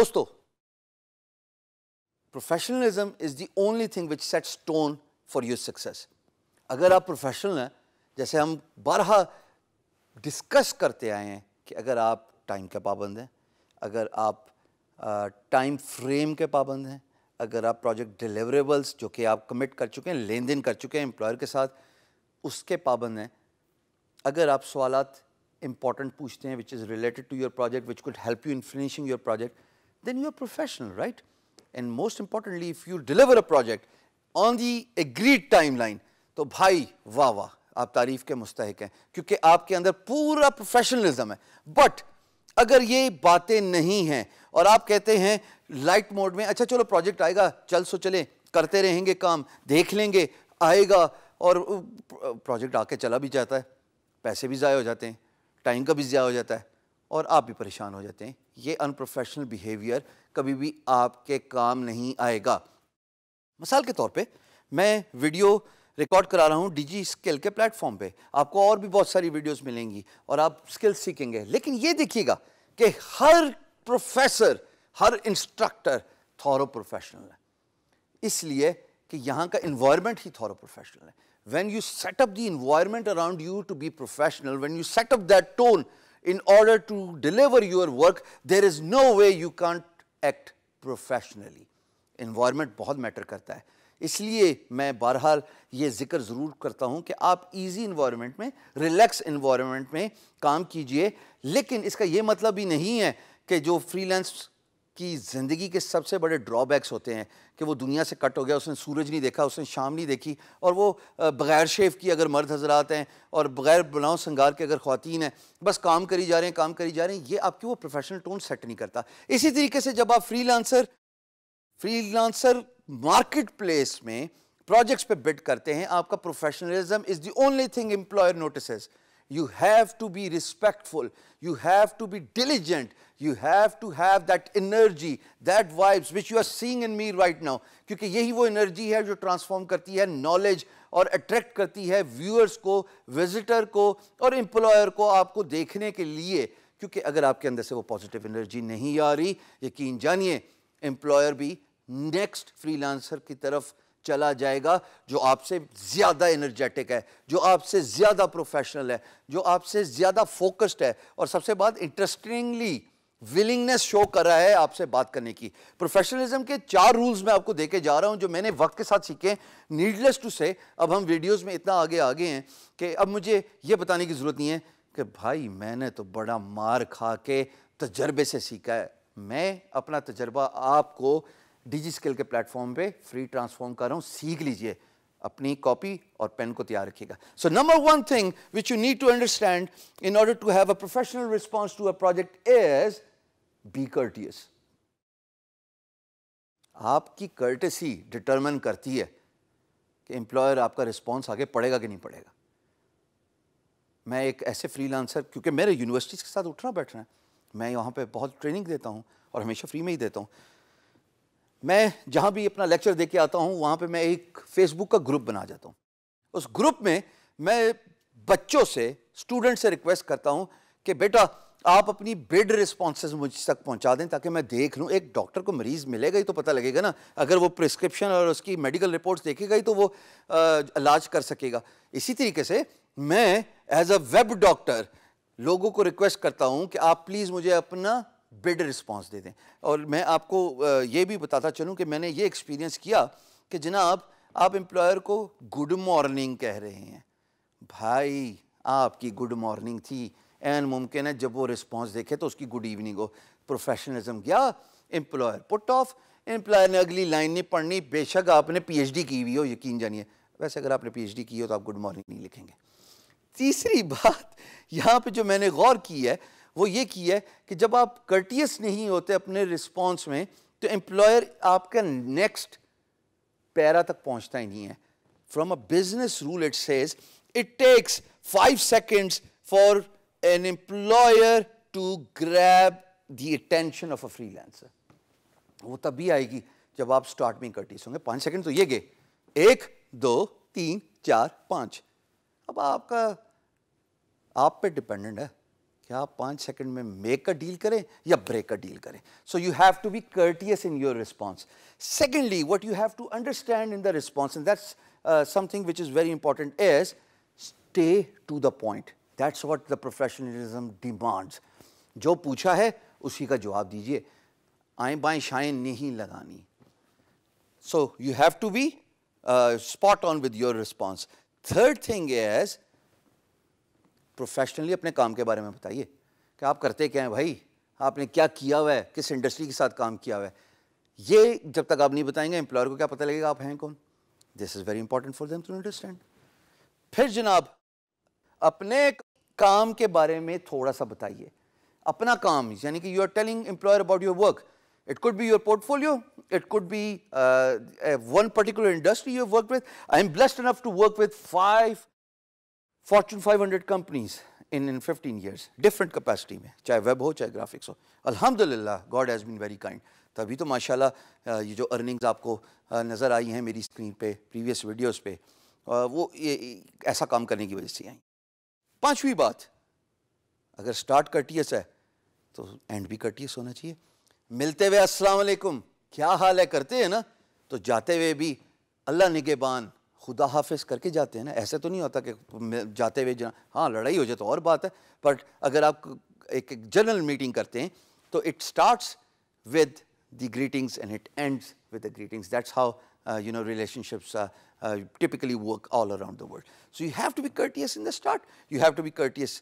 दोस्तों professionalism is the only thing which sets tone for your success अगर आप professional हैं जैसे हम बारहा डिस्कस करते आए हैं कि अगर आप टाइम के पाबंद हैं अगर आप टाइम फ्रेम के पाबंद हैं अगर आप प्रोजेक्ट डिलीवरेबल्स जो कि आप कमिट कर चुके हैं लेन देन कर चुके हैं एम्प्लॉयर के साथ उसके पाबंद हैं अगर आप सवाल इंपॉर्टेंट पूछते हैं which is related to your project which could help you in finishing your project then you are professional, right? And most importantly, if you deliver a project on the agreed timeline, तो भाई वाह वाह आप तारीफ के मुस्तक हैं क्योंकि आपके अंदर पूरा प्रोफेशनलिज्म है बट अगर ये बातें नहीं हैं और आप कहते हैं लाइट मोड में अच्छा चलो प्रोजेक्ट आएगा चल सो चले करते रहेंगे काम देख लेंगे आएगा और प्रोजेक्ट आके चला भी जाता है पैसे भी ज़ाया हो जाते हैं टाइम का भी ज़ाया हो जाता है और आप भी परेशान हो जाते हैं ये अनप्रोफेशनल बिहेवियर कभी भी आपके काम नहीं आएगा मिसाल के तौर पे मैं वीडियो रिकॉर्ड करा रहा हूँ डिजी स्किल के प्लेटफॉर्म पे आपको और भी बहुत सारी वीडियोस मिलेंगी और आप स्किल सीखेंगे लेकिन ये देखिएगा कि हर प्रोफेसर हर इंस्ट्रक्टर थॉरो प्रोफेशनल है इसलिए कि यहाँ का इन्वायरमेंट ही थॉरो प्रोफेशनल है when you set up the environment around you to be professional when you set up that tone in order to deliver your work, there is no way you can't act professionally. Environment बहुत matter करता है इसलिए मैं बहरहाल ये जिक्र ज़रूर करता हूँ कि आप इजी इन्वायरमेंट में रिलैक्स इन्वायरमेंट में काम कीजिए लेकिन इसका ये मतलब ही नहीं है कि जो फ्रीलांस कि ज़िंदगी के सबसे बड़े ड्रॉबैक्स होते हैं कि वो दुनिया से कट हो गया उसने सूरज नहीं देखा उसने शाम नहीं देखी और वो बग़ैर शेव की अगर मर्द हजरात हैं और बग़ैर बनाव संगार के अगर ख़वान हैं बस काम करी जा रहे हैं काम करी जा रहे हैं ये आपकी वो प्रोफेशनल टोन सेट नहीं करता इसी तरीके से जब आप freelancer freelancer market place में प्रोजेक्ट्स पर बिट करते हैं आपका professionalism is the only thing employer notice you have to be respectful, you have to be diligent, you have to have that energy, that vibes which you are seeing in me right now. क्योंकि यही वो energy है जो transform करती है knowledge और attract करती है viewers को, visitor को और employer को आपको देखने के लिए क्योंकि अगर आपके अंदर से वो positive energy नहीं आ रही यकीन जानिए employer भी next freelancer की तरफ चला जाएगा जो आपसे ज़्यादा एनर्जेटिक है जो आपसे ज़्यादा प्रोफेशनल है जो आपसे ज़्यादा फोकस्ड है और सबसे बात इंटरेस्टिंगली विलिंगनेस शो कर रहा है आपसे बात करने की प्रोफेशनलिज्म के चार रूल्स मैं आपको देके जा रहा हूं जो मैंने वक्त के साथ सीखे नीडलेस टू से अब हम वीडियोस में इतना आगे आगे हैं कि अब मुझे ये बताने की ज़रूरत नहीं है कि भाई मैंने तो बड़ा मार खा के तजर्बे से सीखा है मैं अपना तजर्बा आपको डिजी स्किल के प्लेटफॉर्म पे फ्री ट्रांसफॉर्म कर रहा हूं सीख लीजिए अपनी कॉपी और पेन को तैयार रखिएगा so number one thing which you need to understand in order to have a professional response to a project is be courteous आपकी कर्टेसी डिटरमिन करती है कि एम्प्लॉयर आपका रिस्पॉन्स आगे पड़ेगा कि नहीं पड़ेगा मैं एक ऐसे फ्रीलांसर क्योंकि मेरे यूनिवर्सिटीज़ के साथ उठना बैठना है मैं यहाँ पे बहुत ट्रेनिंग देता हूँ और हमेशा फ्री में ही देता हूँ मैं जहाँ भी अपना लेक्चर दे के आता हूँ वहाँ पे मैं एक फेसबुक का ग्रुप बना जाता हूँ उस ग्रुप में मैं बच्चों से स्टूडेंट से रिक्वेस्ट करता हूँ कि बेटा आप अपनी बेड रिस्पॉन्सेज मुझ तक पहुँचा दें ताकि मैं देख लूँ एक डॉक्टर को मरीज़ मिलेगा ही तो पता लगेगा ना अगर वो प्रिस्क्रिप्शन और उसकी मेडिकल रिपोर्ट्स देखेगा ही तो वो इलाज कर सकेगा इसी तरीके से मैं एज अ वेब डॉक्टर लोगों को रिक्वेस्ट करता हूँ कि आप प्लीज़ मुझे अपना बिड रिस्पांस दे दें और मैं आपको ये भी बताता चलूँ कि मैंने ये एक्सपीरियंस किया कि जनाब आप एम्प्लॉयर को गुड मॉर्निंग कह रहे हैं भाई आपकी गुड मॉर्निंग थी एन मुमकिन है जब वो रिस्पॉन्स देखे तो उसकी गुड इवनिंग हो प्रोफेशनलिज्म गया एम्प्लॉयर पुट ऑफ एम्प्लॉयर ने अगली लाइन नहीं पढ़नी बेशक आपने डी की हुई हो यकीन जानिए वैसे अगर आपने डी की हो तो आप गुड मॉर्निंग नहीं लिखेंगे तीसरी बात यहाँ पर जो मैंने गौर की है वो ये की है कि जब आप कर्टियस नहीं होते अपने रिस्पॉन्स में तो एम्प्लॉयर आपका नेक्स्ट पैरा तक पहुंचता ही नहीं है from a business rule it says it takes five seconds for an employer to grab the attention of a freelancer वो तभी आएगी जब आप स्टार्ट में कर्टिस होंगे पांच सेकेंड तो ये गए एक दो तीन चार पांच अब आपका आप पे डिपेंडेंट है क्या आप पाँच सेकंड में मेक अ डील करें या ब्रेक अ डील करें so you have to be courteous in your response secondly what you have to understand in the response and that's something which is very important is stay to the point that's what the professionalism demands जो पूछा है उसी का जवाब दीजिए आए बाएँ शाएँ नहीं लगानी so you have to be spot on with your response third thing is professionally अपने काम के बारे में बताइए कि आप करते क्या हैं भाई आपने क्या किया हुआ है किस इंडस्ट्री के साथ काम किया हुआ है ये जब तक आप नहीं बताएंगे एम्प्लॉयर को क्या पता लगेगा आप हैं कौन this is very important for them to understand फिर जनाब अपने काम के बारे में थोड़ा सा बताइए अपना काम यानी कि you are telling employer about your work it could be your portfolio it could be one particular industry you work with I am blessed enough to work with five Fortune 500 companies in in 15 years different capacity में चाहे web हो चाहे graphics हो अल्हम्दुलिल्लाह God has been very kind तभी तो माशाल्लाह ये जो अर्निंग्स आपको नज़र आई हैं मेरी स्क्रीन पे प्रीवियस वीडियोस पे वो ये ऐसा काम करने की वजह से आई पांचवी बात अगर स्टार्ट करटीएस है तो एंड भी करटीएस होना चाहिए मिलते हुए असलकुम क्या हाल है करते हैं ना तो जाते हुए भी अल्लाह निगेबान खुदा हाफिज़ करके जाते हैं ना ऐसे तो नहीं होता कि जाते हुए जना हाँ लड़ाई हो जाए तो और बात है बट अगर आप एक, एक जनरल मीटिंग करते हैं तो it start with the greetings and it end with the greetings that's how you know relationships typically work all around the world so you have to be courteous in the start you have to be courteous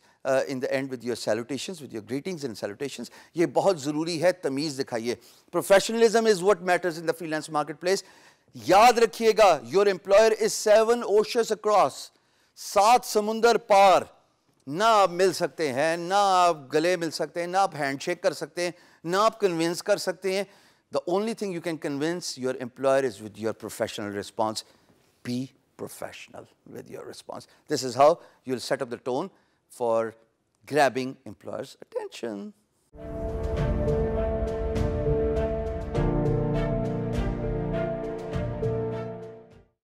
in the end with your salutation with your greetings and salutation ये बहुत ज़रूरी है तमीज़ दिखाइए professionalism is what matters in the freelance market place याद रखिएगा your employer is seven ओशस across सात समुंदर पार ना आप मिल सकते हैं ना आप गले मिल सकते हैं ना आप हैंडशेक कर सकते हैं ना आप कन्विंस कर सकते हैं the only thing you can convince your employer is with your professional response be professional with your response this is how you set up the tone for grabbing employers attention